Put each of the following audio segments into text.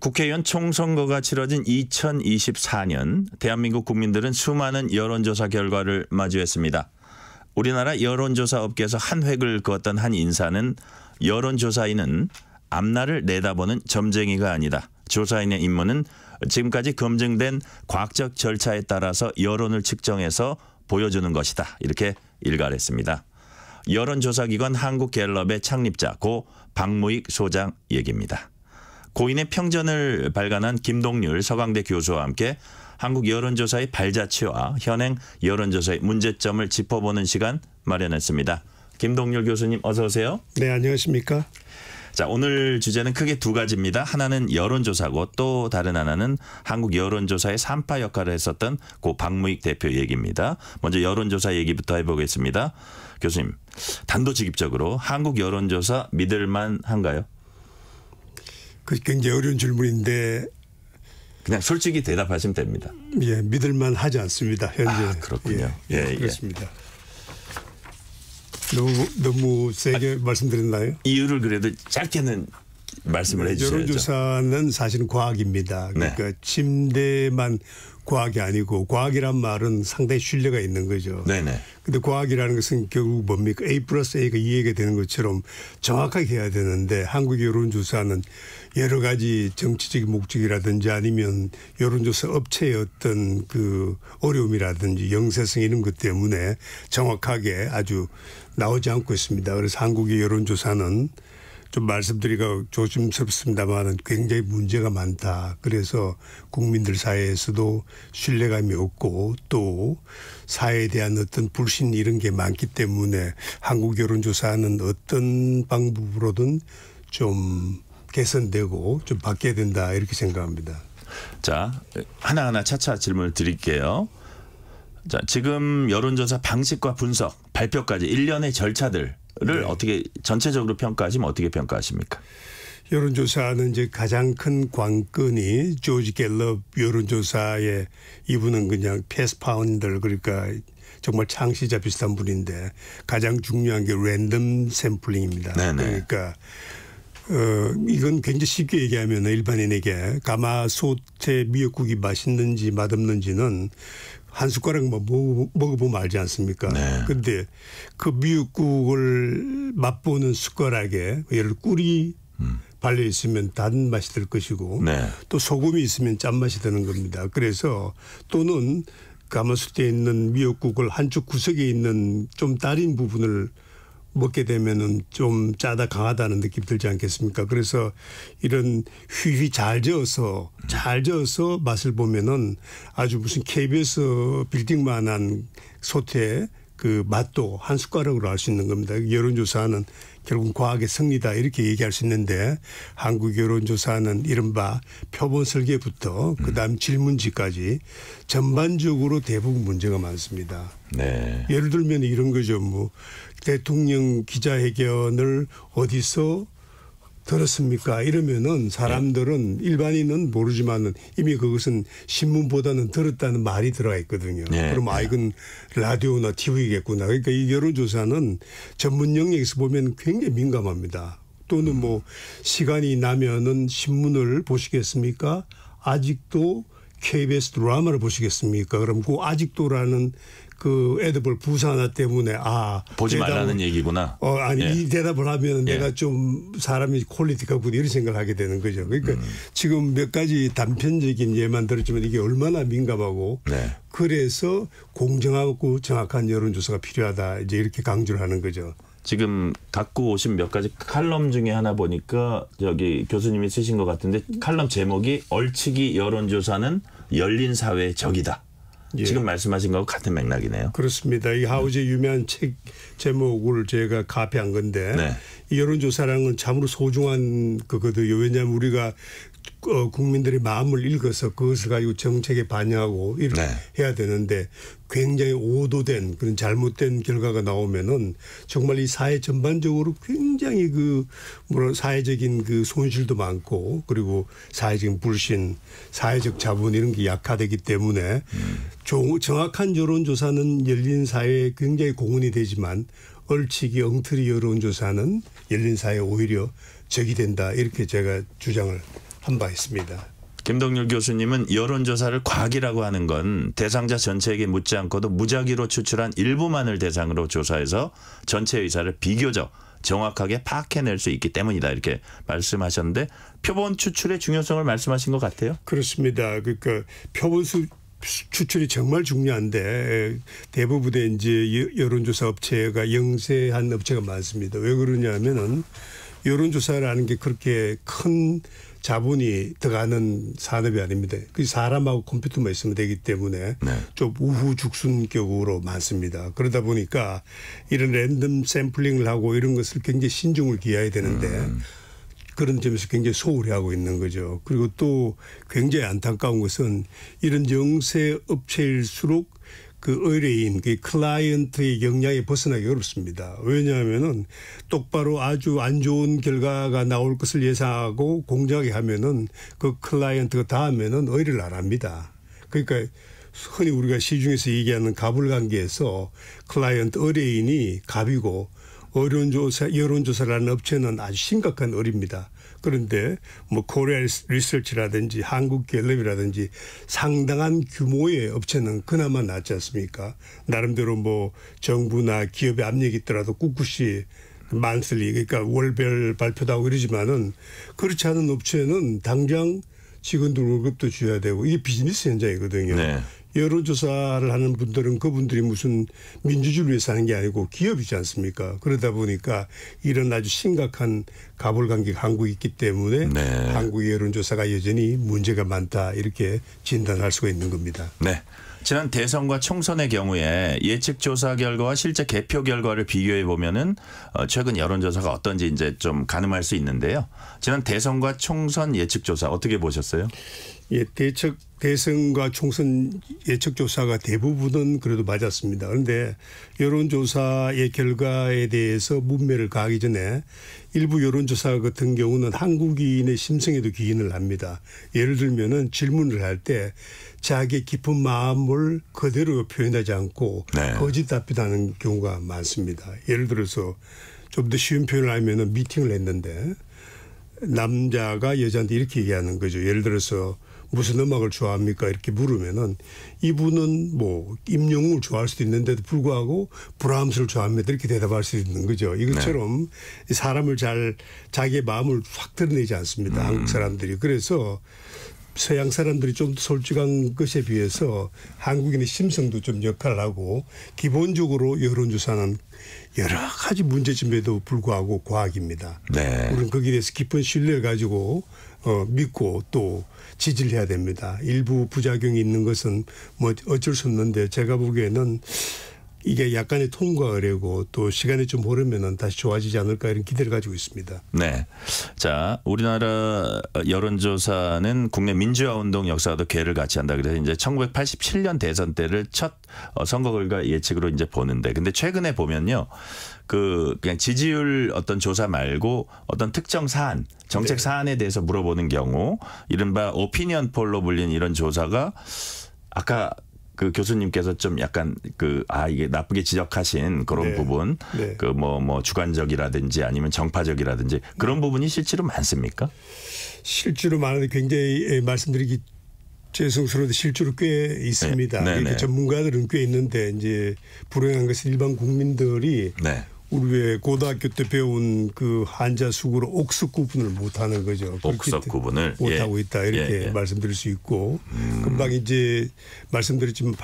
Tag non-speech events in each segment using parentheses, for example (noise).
국회의원 총선거가 치러진 2024년 대한민국 국민들은 수많은 여론조사 결과를 마주했습니다. 우리나라 여론조사 업계에서 한 획을 그었던 한 인사는 여론조사인은 앞날을 내다보는 점쟁이가 아니다. 조사인의 임무는 지금까지 검증된 과학적 절차에 따라서 여론을 측정해서 보여주는 것이다. 이렇게 일갈했습니다. 여론조사기관 한국갤럽의 창립자 고 박무익 소장 얘기입니다. 고인의 평전을 발간한 김동률 서강대 교수와 함께 한국 여론조사의 발자취와 현행 여론조사의 문제점을 짚어보는 시간 마련했습니다. 김동률 교수님 어서 오세요. 네, 안녕하십니까? 자, 오늘 주제는 크게 두 가지입니다. 하나는 여론조사고 또 다른 하나는 한국 여론조사의 산파 역할을 했었던 고 박무익 대표 얘기입니다. 먼저 여론조사 얘기부터 해보겠습니다. 교수님, 단도직입적으로 한국 여론조사 믿을만 한가요? 그 굉장히 어려운 질문인데 그냥 솔직히 대답하시면 됩니다. 예, 믿을만 하지 않습니다. 현재. 아, 그렇군요. 예, 예, 아, 예. 그렇습니다. 너무 너무 세게 아, 말씀드렸나요? 이유를 그래도 짧게는 말씀을 네, 해주셔야죠. 여론조사는 사실은 과학입니다. 네. 그러니까 네. 침대만 과학이 아니고 과학이란 말은 상당히 신뢰가 있는 거죠. 네네. 근데 과학이라는 것은 결국 뭡니까? A 플러스 A가 2에게 되는 것처럼 정확하게 해야 되는데 한국 여론조사는 여러 가지 정치적 목적이라든지 아니면 여론조사 업체의 어떤 그 어려움이라든지 영세성 이런 것 때문에 정확하게 아주 나오지 않고 있습니다. 그래서 한국의 여론조사는 좀 말씀드리기가 조심스럽습니다만 굉장히 문제가 많다. 그래서 국민들 사이에서도 신뢰감이 없고 또 사회에 대한 어떤 불신 이런 게 많기 때문에 한국 여론조사는 어떤 방법으로든 좀 개선되고 좀 바뀌어야 된다 이렇게 생각합니다. 자 하나하나 차차 질문을 드릴게요. 자 지금 여론조사 방식과 분석 발표까지 일련의 절차들 를 네. 어떻게 전체적으로 평가하시면 어떻게 평가하십니까? 여론조사는 이제 가장 큰 관건이 조지 갤럽 여론조사에 이분은 그냥 패스파운들 그러니까 정말 창시자 비슷한 분인데 가장 중요한 게 랜덤 샘플링입니다. 네네. 네. 그러니까 어, 이건 굉장히 쉽게 얘기하면 일반인에게 가마솥에 미역국이 맛있는지 맛없는지는 한 숟가락만 먹어보면 알지 않습니까? 네. 근데 그 미역국을 맛보는 숟가락에 예를 꿀이 음. 발려 있으면 단맛이 들 것이고 네. 또 소금이 있으면 짠맛이 드는 겁니다. 그래서 또는 가마솥에 있는 미역국을 한쪽 구석에 있는 좀 다린 부분을 먹게 되면은 좀 짜다 강하다는 느낌 들지 않겠습니까? 그래서 이런 휘휘 잘 저어서 잘 저어서 맛을 보면은 아주 무슨 KBS 빌딩만한 소태그 맛도 한 숟가락으로 알 수 있는 겁니다. 여론조사는 결국은 과학의 승리다 이렇게 얘기할 수 있는데 한국 여론조사는 이른바 표본 설계부터 그다음 음. 질문지까지 전반적으로 대부분 문제가 많습니다. 네. 예를 들면 이런 거죠. 뭐 대통령 기자회견을 어디서 들었습니까? 이러면은 사람들은 네. 일반인은 모르지만은 이미 그것은 신문보다는 들었다는 말이 들어가 있거든요. 네. 그럼 아 이건 라디오나 TV겠구나. 그러니까 이 여론조사는 전문 영역에서 보면 굉장히 민감합니다. 또는 음. 뭐 시간이 나면은 신문을 보시겠습니까? 아직도 KBS 드라마를 보시겠습니까? 그럼 그 아직도라는 그 애드볼 부산화 때문에 아 보지 대답을, 말라는 얘기구나. 어 아니 예. 이 대답을 하면 예. 내가 좀 사람이 퀄리티가 있구나 이런 생각을 하게 되는 거죠. 그러니까 음. 지금 몇 가지 단편적인 예만 들었지만 이게 얼마나 민감하고 네. 그래서 공정하고 정확한 여론조사가 필요하다 이제 이렇게 강조를 하는 거죠. 지금 갖고 오신 몇 가지 칼럼 중에 하나 보니까 저기 교수님이 쓰신 것 같은데 칼럼 제목이 얼치기 여론조사는 열린 사회의 적이다. 예. 지금 말씀하신 거하고 같은 맥락이네요. 그렇습니다. 이 하우즈의 네. 유명한 책 제목을 제가 카피한 건데 네. 이 여론조사라는 건 참으로 소중한 거거든요. 왜냐하면 우리가 어, 그 국민들의 마음을 읽어서 그것을 가지고 정책에 반영하고 이렇게 네. 해야 되는데 굉장히 오도된 그런 잘못된 결과가 나오면은 정말 이 사회 전반적으로 굉장히 그 뭐라 사회적인 그 손실도 많고 그리고 사회적인 불신, 사회적 자본 이런 게 약화되기 때문에 음. 정확한 여론조사는 열린 사회에 굉장히 공헌이 되지만 얼치기 엉터리 여론조사는 열린 사회에 오히려 적이 된다 이렇게 제가 주장을 한바 있습니다. 김동률 교수님은 여론조사를 과학이라고 하는 건 대상자 전체에게 묻지 않고도 무작위로 추출한 일부만을 대상으로 조사해서 전체 의사를 비교적 정확하게 파악해낼 수 있기 때문이다 이렇게 말씀하셨는데 표본 추출의 중요성을 말씀하신 것 같아요. 그렇습니다. 그러니까 표본 수 추출이 정말 중요한데 대부분의 이제 여론조사 업체가 영세한 업체가 많습니다. 왜 그러냐면은 여론조사라는 게 그렇게 큰 자본이 들어가는 산업이 아닙니다. 그 사람하고 컴퓨터만 있으면 되기 때문에 네. 좀 우후죽순 격으로 많습니다. 그러다 보니까 이런 랜덤 샘플링을 하고 이런 것을 굉장히 신중을 기해야 되는데 음. 그런 점에서 굉장히 소홀히 하고 있는 거죠. 그리고 또 굉장히 안타까운 것은 이런 영세 업체일수록 그 의뢰인, 그 클라이언트의 역량에 벗어나기 어렵습니다. 왜냐하면은 똑바로 아주 안 좋은 결과가 나올 것을 예상하고 공정하게 하면은 그 클라이언트가 다음에는 의뢰를 안 합니다. 그러니까 흔히 우리가 시중에서 얘기하는 갑을 관계에서 클라이언트 의뢰인이 갑이고 여론조사, 여론조사라는 업체는 아주 심각한 의리입니다. 그런데 뭐 코리아 리서치라든지 한국 갤럽이라든지 상당한 규모의 업체는 그나마 낫지 않습니까? 나름대로 뭐 정부나 기업의 압력이 있더라도 꿋꿋이 만슬리 그러니까 월별 발표도 하고 이러지만은 그렇지 않은 업체는 당장 직원들 월급도 줘야 되고 이게 비즈니스 현장이거든요. 네. 여론조사를 하는 분들은 그분들이 무슨 민주주의를 위해서 하는 게 아니고 기업이지 않습니까? 그러다 보니까 이런 아주 심각한 가불관계가 한국에 있기 때문에 네. 한국의 여론조사가 여전히 문제가 많다 이렇게 진단할 수가 있는 겁니다. 네. 지난 대선과 총선의 경우에 예측 조사 결과와 실제 개표 결과를 비교해 보면은 어, 최근 여론 조사가 어떤지 이제 좀 가늠할 수 있는데요. 지난 대선과 총선 예측 조사 어떻게 보셨어요? 예, 대책 대선과 총선 예측 조사가 대부분은 그래도 맞았습니다. 그런데 여론조사의 결과에 대해서 문매를 가하기 전에 일부 여론조사 같은 경우는 한국인의 심성에도 기인을 합니다. 예를 들면은 질문을 할 때 자기의 깊은 마음을 그대로 표현하지 않고 네. 거짓 답변하는 경우가 많습니다. 예를 들어서 좀 더 쉬운 표현을 하면은 미팅을 했는데 남자가 여자한테 이렇게 얘기하는 거죠. 예를 들어서 무슨 음악을 좋아합니까? 이렇게 물으면은 이분은 뭐 임영웅을 좋아할 수도 있는데도 불구하고 브라함스를 좋아합니다. 이렇게 대답할 수 있는 거죠. 이것처럼 네. 사람을 잘 자기의 마음을 확 드러내지 않습니다. 음. 한국 사람들이. 그래서 서양 사람들이 좀 솔직한 것에 비해서 한국인의 심성도 좀 역할을 하고 기본적으로 여론조사는 여러 가지 문제점에도 불구하고 과학입니다. 네. 우리는 거기에 대해서 깊은 신뢰를 가지고 어, 믿고 또 지지를 해야 됩니다. 일부 부작용이 있는 것은 뭐 어쩔 수 없는데 제가 보기에는 이게 약간의 통과 의뢰고 또 시간이 좀 오르면은 다시 좋아지지 않을까 이런 기대를 가지고 있습니다. 네. 자, 우리나라 여론조사는 국내 민주화 운동 역사도 개를 같이 한다 그래서 이제 1987년 대선 때를 첫 어, 선거 결과 예측으로 이제 보는데 근데 최근에 보면요. 그 그냥 지지율 어떤 조사 말고 어떤 특정 사안, 정책 네. 사안에 대해서 물어보는 경우 이른바 오피니언 폴로 불린 이런 조사가 아까 그 교수님께서 좀 약간 그 아 이게 나쁘게 지적하신 그런 네. 부분 네. 그뭐뭐 뭐 주관적이라든지 아니면 정파적이라든지 그런 부분이 실제로 많습니까? 실제로 많은데 굉장히 예, 말씀드리기 죄송스러운데 실제로 꽤 있습니다. 네. 네 이렇게 네. 전문가들은 꽤 있는데 이제 불행한 것은 일반 국민들이 네. 우리 왜 고등학교 때 배운 그 한자 수구로 옥수 구분을 못하는 거죠. 옥석 구분을 예. 못하고 예. 있다 이렇게 예, 예. 말씀드릴 수 있고 음. 금방 이제 말씀드렸지만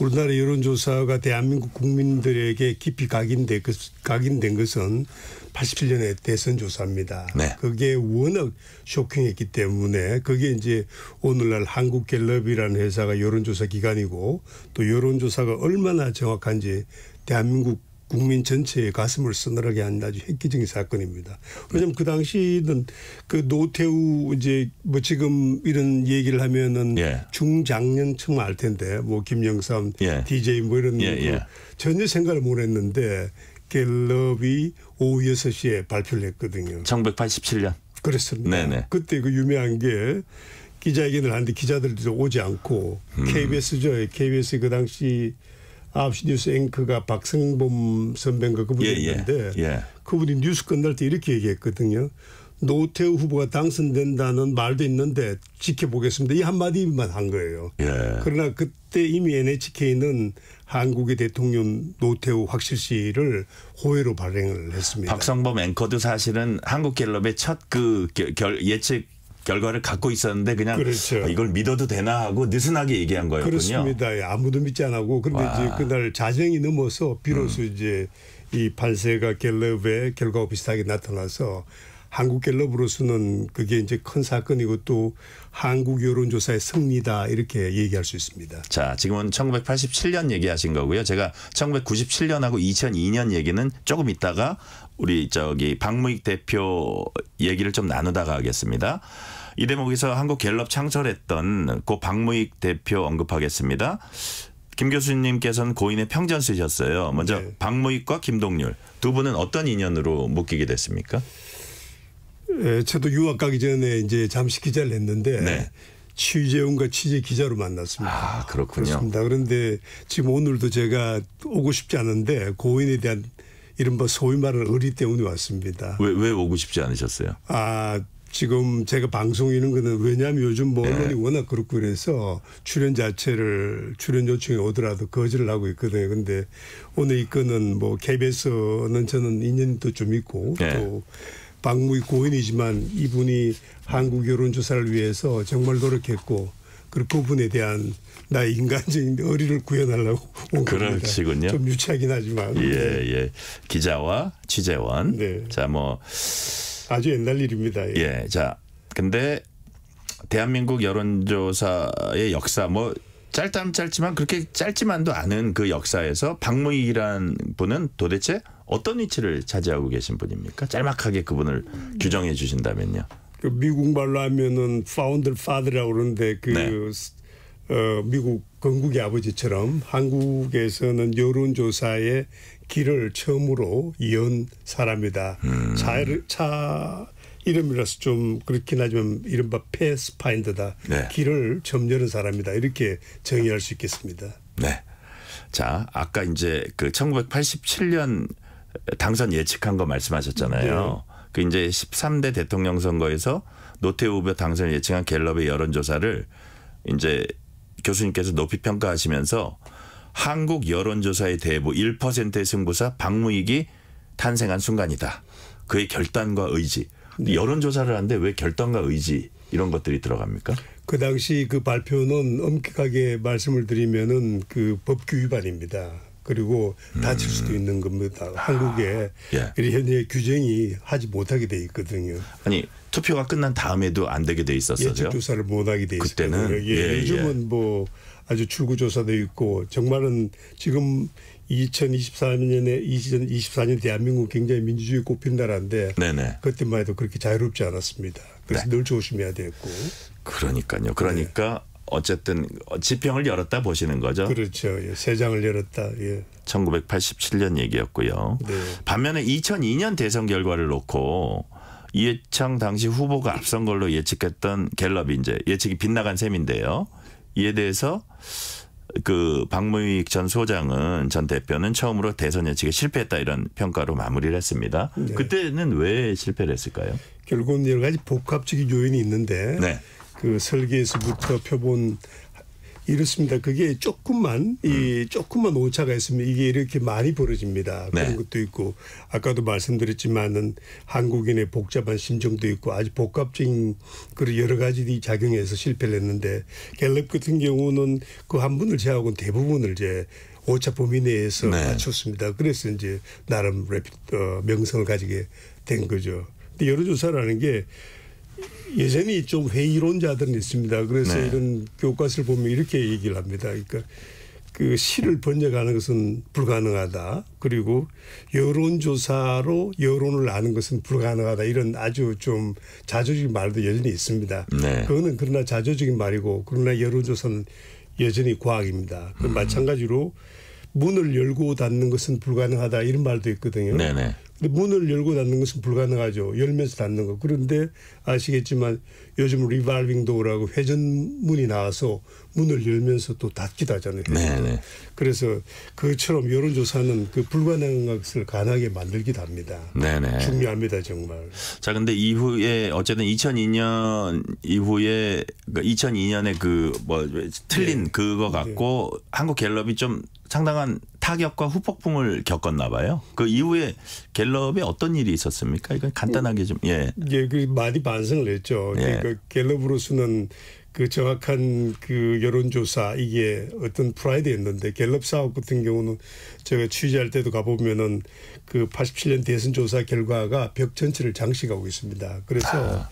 우리나라 여론조사가 대한민국 국민들에게 깊이 각인된, 그, 각인된 것은 8 7년에 대선 조사입니다. 네. 그게 워낙 쇼킹했기 때문에 그게 이제 오늘날 한국갤럽이라는 회사가 여론조사 기관이고 또 여론조사가 얼마나 정확한지 대한민국 국민 전체의 가슴을 서늘하게 한 아주 획기적인 사건입니다. 왜냐하면 그 당시는 그 노태우 이제 뭐 지금 이런 얘기를 하면은 예. 중장년층 알 텐데 뭐 김영삼, 예. DJ 뭐 이런 예. 그 예. 전혀 생각을 못 했는데 갤럽이 오후 6시에 발표를 했거든요. 1987년. 그렇습니다. 네네. 그때 그 유명한 게 기자회견을 하는데 기자들도 오지 않고 음. KBS죠. KBS 그 당시 아홉 시 뉴스 앵커가 박성범 선배인가 그분이 었는데 예, 예. 예. 그분이 뉴스 끝날 때 이렇게 얘기했거든요. 노태우 후보가 당선된다는 말도 있는데 지켜보겠습니다. 이 한마디만 한 거예요. 예. 그러나 그때 이미 NHK는 한국의 대통령 노태우 확실시를 호외로 발행을 했습니다. 박성범 앵커도 사실은 한국갤럽의 첫 그 예측 결과를 갖고 있었는데 그냥 그렇죠. 아, 이걸 믿어도 되나 하고 느슨하게 얘기한 거였군요. 그렇습니다. 예, 아무도 믿지 않고 그런데 이제 그날 자정이 넘어서 비로소 음. 이제 이 판세가 갤럽의 결과와 비슷하게 나타나서 한국 갤럽으로서는 그게 이제 큰 사건이고 또 한국 여론조사의 승리다 이렇게 얘기할 수 있습니다. 자, 지금은 1987년 얘기하신 거고요. 제가 1997년하고 2002년 얘기는 조금 있다가 우리 저기 박무익 대표 얘기를 좀 나누다가 하겠습니다. 이 대목에서 한국 갤럽 창설했던 고 박무익 대표 언급하겠습니다. 김 교수님께서는 고인의 평전 쓰셨어요. 먼저 네. 박무익과 김동률 두 분은 어떤 인연으로 묶이게 됐습니까? 예, 저도 유학 가기 전에 이제 잠시 기자를 했는데 네. 취재원과 취재 기자로 만났습니다. 아, 그렇군요. 그렇습니다. 그런데 지금 오늘도 제가 오고 싶지 않은데 고인에 대한 이른바 소위 말하는 의리 때문에 왔습니다. 왜, 왜 오고 싶지 않으셨어요? 아, 지금 제가 방송이는 거는 왜냐하면 요즘 뭐 네. 언론이 네. 워낙 그렇고 그래서 출연 자체를 출연 요청이 오더라도 거절을 하고 있거든요. 근데 오늘 이 건은 뭐 KBS는 저는 인연도 좀 있고 네. 또 박무의 고인이지만 이분이 한국 여론조사를 위해서 정말 노력했고 그리고 그분에 대한 나 인간적인 어리를 구해달라고 온 그렇지군요. 좀 유치하긴 하지만. 예, 예. 기자와 취재원. 네. 자, 뭐 아주 옛날 일입니다. 예. 예. 자, 근데 대한민국 여론조사의 역사 뭐 짧다면 짧지만 그렇게 짧지만도 않은 그 역사에서 박무익이란 분은 도대체 어떤 위치를 차지하고 계신 분입니까? 짤막하게 그분을 음. 규정해 주신다면요. 그 미국 말로 하면은 파운드 파드라고 그러는데 그 네. 어, 미국 건국의 아버지처럼 한국에서는 여론조사의 길을 처음으로 이은 사람이다. 음. 차, 차 이름이라서 좀 그렇긴 하지만 이른바 패스파인더다. 네. 길을 점음 여는 사람이다. 이렇게 정의할 수 있겠습니다. 네. 자, 아까 이제 그 1987년 당선 예측한 거 말씀하셨잖아요. 네. 그 이제 13대 대통령 선거에서 노태우 후보 당선을 예측한 갤럽의 여론조사를 이제 교수님께서 높이 평가하시면서 한국 여론조사의 대부 1%의 승부사 박무익이 탄생한 순간이다. 그의 결단과 의지. 네. 여론조사를 하는데 왜 결단과 의지 이런 것들이 들어갑니까? 그 당시 그 발표는 엄격하게 말씀을 드리면은 그 법규 위반입니다. 그리고 다칠 음. 수도 있는 겁니다. 한국에 아, 예. 현재 규정이 하지 못하게 돼 있거든요. 아니 투표가 끝난 다음에도 안 되게 돼 있었어요. 예측 조사를 못하게 돼 있어요. 그때는 예, 예, 예, 요즘은 뭐 아주 출구 조사도 있고 정말은 지금 2024년에 2024년 대한민국 굉장히 민주주의 꼽힌 나라인데 네네. 그때만 해도 그렇게 자유롭지 않았습니다. 그래서 네. 늘 조심해야 되고 그러니까요. 그러니까 네. 어쨌든 지평을 열었다 보시는 거죠. 그렇죠. 예. 세 장을 열었다. 예. 1987년 얘기였고요. 네. 반면에 2002년 대선 결과를 놓고 이해창 당시 후보가 앞선 걸로 예측했던 갤럽이 이제 예측이 빗나간 셈인데요. 이에 대해서 그 박무익 전 소장은 전 대표는 처음으로 대선 예측에 실패했다 이런 평가로 마무리를 했습니다. 네. 그때는 왜 실패를 했을까요? 결국은 여러 가지 복합적인 요인이 있는데 네. 그 설계에서부터 표본 이렇습니다. 그게 조금만 음. 이 조금만 오차가 있으면 이게 이렇게 많이 벌어집니다. 네. 그런 것도 있고 아까도 말씀드렸지만은 한국인의 복잡한 심정도 있고 아주 복합적인 그런 여러 가지 작용에서 실패를 했는데 갤럽 같은 경우는 그 한 분을 제하고는 외 대부분을 이제 오차 범위 내에서 네. 맞췄습니다. 그래서 이제 나름 랩, 어, 명성을 가지게 된 거죠. 근데 여러조사라는게 예전에 좀 회의론자들은 있습니다. 그래서 네. 이런 교과서를 보면 이렇게 얘기를 합니다. 그러니까 그 시를 번역하는 것은 불가능하다. 그리고 여론조사로 여론을 아는 것은 불가능하다. 이런 아주 좀 자조적인 말도 여전히 있습니다. 네. 그거는 그러나 자조적인 말이고 그러나 여론조사는 여전히 과학입니다. 그 음. 마찬가지로 문을 열고 닫는 것은 불가능하다 이런 말도 있거든요. 네네. 네. 문을 열고 닫는 것은 불가능하죠. 열면서 닫는 거. 그런데 아시겠지만 요즘 리발빙 도어라고 회전문이 나와서 문을 열면서 또 닫기도 하잖아요. 네네. 네. 그래서 그처럼 여론조사는 그 불가능한 것을 가능하게 만들기도 합니다. 네네. 네. 중요합니다 정말. 자 근데 이후에 어쨌든 2002년 이후에 그러니 2002년에 그 뭐 틀린 네. 그거 갖고 네. 한국 갤럽이 좀 상당한 타격과 후폭풍을 겪었나 봐요. 그 이후에 갤럽에 어떤 일이 있었습니까? 이건 간단하게 좀 예. 예, 그 많이 반성을 했죠. 예. 그러니까 갤럽으로서는 그 정확한 그 여론조사 이게 어떤 프라이드였는데 갤럽 사업 같은 경우는 제가 취재할 때도 가보면은 그 87년 대선 조사 결과가 벽 전체를 장식하고 있습니다. 그래서 아.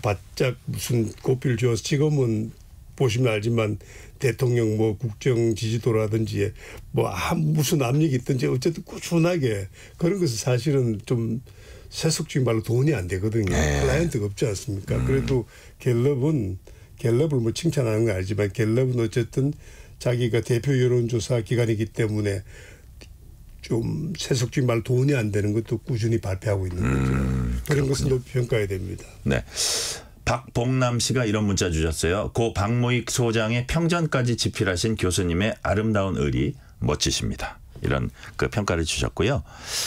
바짝 무슨 고삐를 주어서 지금은 보시면 알지만 대통령 뭐 국정 지지도라든지 뭐 아, 무슨 압력이 있든지 어쨌든 꾸준하게 그런 것은 사실은 좀 세속적인 말로 돈이 안 되거든요. 네. 클라이언트가 없지 않습니까? 음. 그래도 갤럽은 갤럽을 뭐 칭찬하는 건 알지만 갤럽은 어쨌든 자기가 대표 여론조사 기관이기 때문에 좀 세속적인 말 돈이 안 되는 것도 꾸준히 발표하고 있는 거죠. 음, 그런 것은 높이 평가해야 됩니다. 네. 박봉남 씨가 이런 문자 주셨어요. 고 박모익 소장의 평전까지 집필하신 교수님의 아름다운 의리 멋지십니다. 이런 그 평가를 주셨고요.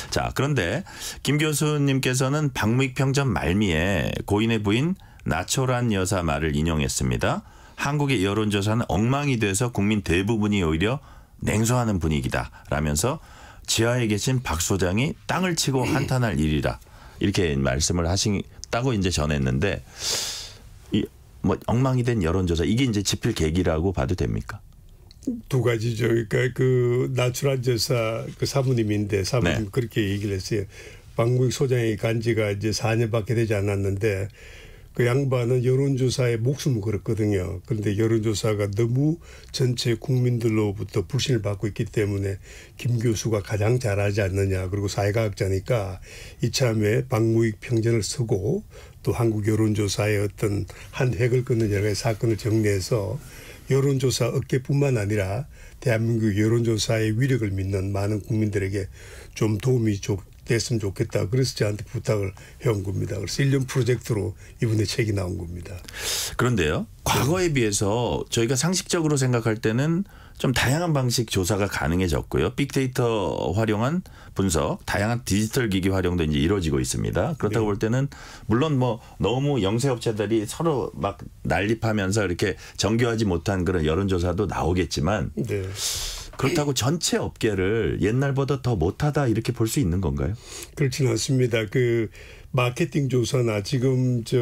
자, 그런데 김 교수님께서는 박무익 평전 말미에 고인의 부인 나초란 여사 말을 인용했습니다. 한국의 여론조사는 엉망이 돼서 국민 대부분이 오히려 냉소하는 분위기다. 라면서 지하에 계신 박 소장이 땅을 치고 (clears throat) 한탄할 일이다 이렇게 말씀을 하신 없다고 이제 전했는데 이 뭐 엉망이 된 여론조사 이게 이제 지필 계기라고 봐도 됩니까? 두 가지죠. 그러니까 그 나출한 제사 그 사부님인데 사부님 네. 그렇게 얘기를 했어요. 방국 소장이 간지가 이제 4년밖에 되지 않았는데 그 양반은 여론조사에 목숨을 걸었거든요. 그런데 여론조사가 너무 전체 국민들로부터 불신을 받고 있기 때문에 김 교수가 가장 잘하지 않느냐. 그리고 사회과학자니까 이참에 박무익 평전을 쓰고 또 한국 여론조사의 어떤 한 획을 끊는 여러 가지 사건을 정리해서 여론조사 업계뿐만 아니라 대한민국 여론조사의 위력을 믿는 많은 국민들에게 좀 도움이 좀 됐으면 좋겠다. 그래서 저한테 부탁을 해온 겁니다. 그래서 1년 프로젝트로 이분의 책이 나온 겁니다. 그런데요. 과거에 네. 비해서 저희가 상식적으로 생각할 때는 좀 다양한 방식 조사가 가능해졌고요. 빅데이터 활용한 분석, 다양한 디지털 기기 활용도 이제 이루어지고 있습니다. 그렇다고 네. 볼 때는 물론 뭐 너무 영세업체들이 서로 막 난립하면서 이렇게 정교하지 못한 그런 여론조사도 나오겠지만 네. 그렇다고 네. 전체 업계를 옛날보다 더 못하다 이렇게 볼 수 있는 건가요? 그렇지는 않습니다. 그 마케팅 조사나 지금 저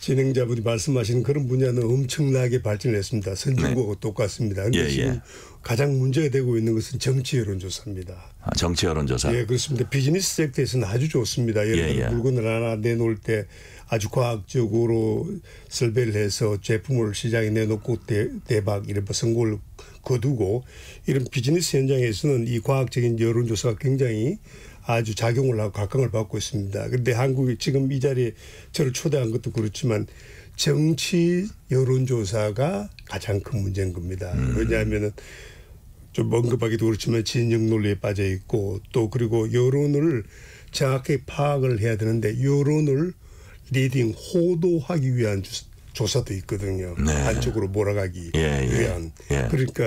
진행자분이 말씀하시는 그런 분야는 엄청나게 발전했습니다. 선진국하고 네. 똑같습니다. 근데 예, 예. 가장 문제가 되고 있는 것은 정치 여론조사입니다. 아, 정치 여론조사. 예, 그렇습니다. 비즈니스 섹터에서는 아주 좋습니다. 예를 들어 예, 물건을 하나 내놓을 때 아주 과학적으로 설배를 해서 제품을 시장에 내놓고 대, 대박 이런 성공을 뭐 거두고 이런 비즈니스 현장에서는 이 과학적인 여론조사가 굉장히 아주 작용을 하고 각광을 받고 있습니다. 그런데 한국이 지금 이 자리에 저를 초대한 것도 그렇지만 정치 여론조사가 가장 큰 문제인 겁니다. 음. 왜냐하면좀 언급하기도 그렇지만 진영 논리에 빠져 있고 또 그리고 여론을 정확히 파악을 해야 되는데 여론을 리딩 호도하기 위한 조사도 있거든요. 네. 안쪽으로 몰아가기 예, 예. 위한. 예. 그러니까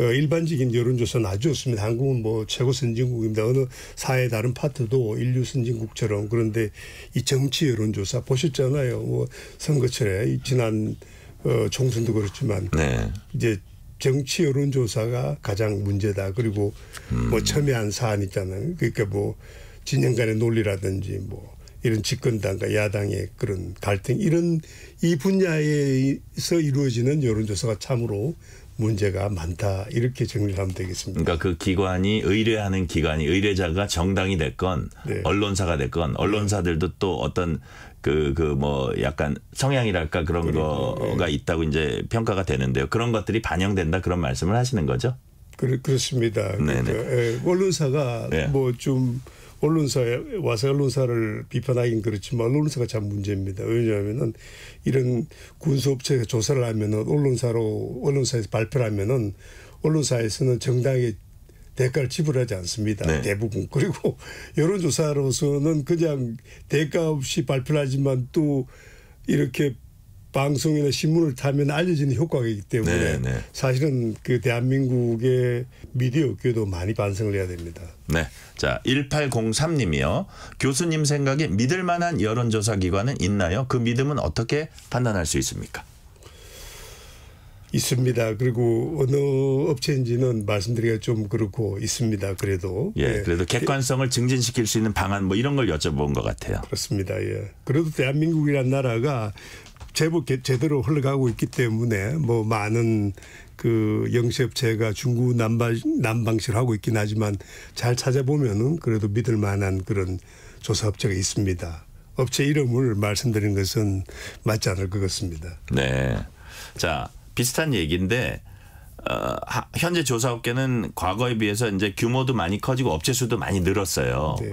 어, 일반적인 여론조사는 아주 좋습니다. 한국은 뭐 최고 선진국입니다. 어느 사회 다른 파트도 인류 선진국처럼 그런데 이 정치 여론조사 보셨잖아요. 뭐 선거철에 지난 어, 총선도 그렇지만 네. 이제 정치 여론조사가 가장 문제다. 그리고 뭐 음. 뭐 첨예한 사안 있잖아요. 그러니까 뭐 진영 간의 논리라든지 뭐 이런 집권당과 야당의 그런 갈등 이런 이 분야에서 이루어지는 여론조사가 참으로 문제가 많다 이렇게 정리를 하면 되겠습니다. 그러니까 그 기관이 의뢰하는 기관이 의뢰자가 정당이 됐건 네. 언론사가 됐건 언론사들도 또 어떤 그 그 뭐 약간 성향이랄까 그런 거가 네. 있다고 이제 평가가 되는데요. 그런 것들이 반영된다 그런 말씀을 하시는 거죠? 그렇, 그렇습니다. 그러니까 예, 언론사가 네. 뭐좀 언론사에 와서 언론사를 비판하긴 그렇지만 언론사가 참 문제입니다. 왜냐하면은 이런 군수업체가 조사를 하면은 언론사로 언론사에서 발표를 하면은 언론사에서는 정당에 대가를 지불하지 않습니다. 네. 대부분. (laughs) 그리고 여론조사로서는 그냥 대가 없이 발표를 하지만 또 이렇게 방송이나 신문을 타면 알려지는 효과가 있기 때문에 네네. 네. 사실은 그 대한민국의 미디어 업계도 많이 반성을 해야 됩니다. 네. 자, 1803님이요. 교수님 생각에 믿을 만한 여론조사 기관은 있나요? 그 믿음은 어떻게 판단할 수 있습니까? 있습니다. 그리고 어느 업체인지는 말씀드리기가 좀 그렇고 있습니다. 그래도 예, 네. 그래도 객관성을 증진시킬 수 있는 방안 뭐 이런 걸 여쭤본 것 같아요. 그렇습니다. 예. 그래도 대한민국이란 나라가 제법 제대로 흘러가고 있기 때문에 뭐 많은 그 영세업체가 중국 난방 난방실 하고 있긴 하지만 잘 찾아보면은 그래도 믿을 만한 그런 조사업체가 있습니다. 업체 이름을 말씀드린 것은 맞지 않을 것 같습니다. 네. 자 비슷한 얘기인데 어, 현재 조사업계는 과거에 비해서 이제 규모도 많이 커지고 업체 수도 많이 늘었어요. 네.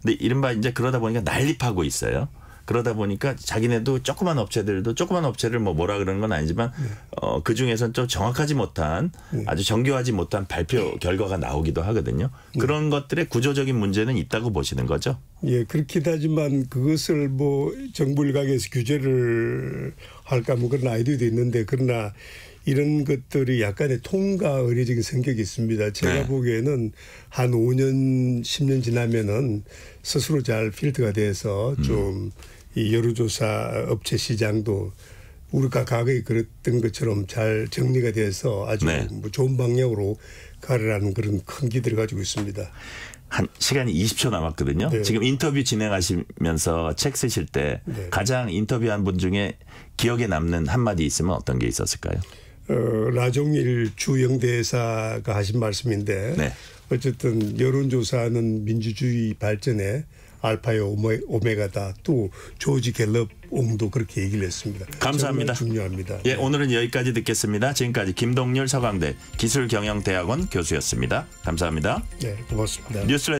근데 이른바 이제 그러다 보니까 난립하고 있어요. 그러다 보니까 자기네도 조그만 업체들도 조그만 업체를 뭐 뭐라 그러는 건 아니지만 네. 어, 그 중에선 좀 정확하지 못한 네. 아주 정교하지 못한 발표 결과가 나오기도 하거든요. 네. 그런 것들의 구조적인 문제는 있다고 보시는 거죠? 예, 그렇긴 하지만 그것을 뭐 정부 일각에서 규제를 할까 뭐 그런 아이디어도 있는데 그러나 이런 것들이 약간의 통과 의례적인 성격이 있습니다. 제가 네. 보기에는 한 5년, 10년 지나면은 스스로 잘필드가 돼서 음. 좀 음. 이 여론조사 업체 시장도 우리가 과거에 그랬던 것처럼 잘 정리가 돼서 아주 네. 뭐 좋은 방향으로 가려라는 그런 큰 기대를 가지고 있습니다. 한 시간이 20초 남았거든요. 네. 지금 인터뷰 진행하시면서 책 쓰실 때 네. 가장 인터뷰한 분 중에 기억에 남는 한마디 있으면 어떤 게 있었을까요? 어, 라종일 주영대사가 하신 말씀인데 네. 어쨌든 여론조사는 민주주의 발전에 알파요 오메가다 또 조지 갤럽 옹도 그렇게 얘기를 했습니다. 감사합니다. 중요합니다. 예, 네. 오늘은 여기까지 듣겠습니다. 지금까지 김동률 서강대 기술경영대학원 교수였습니다. 감사합니다. 네, 고맙습니다. 뉴스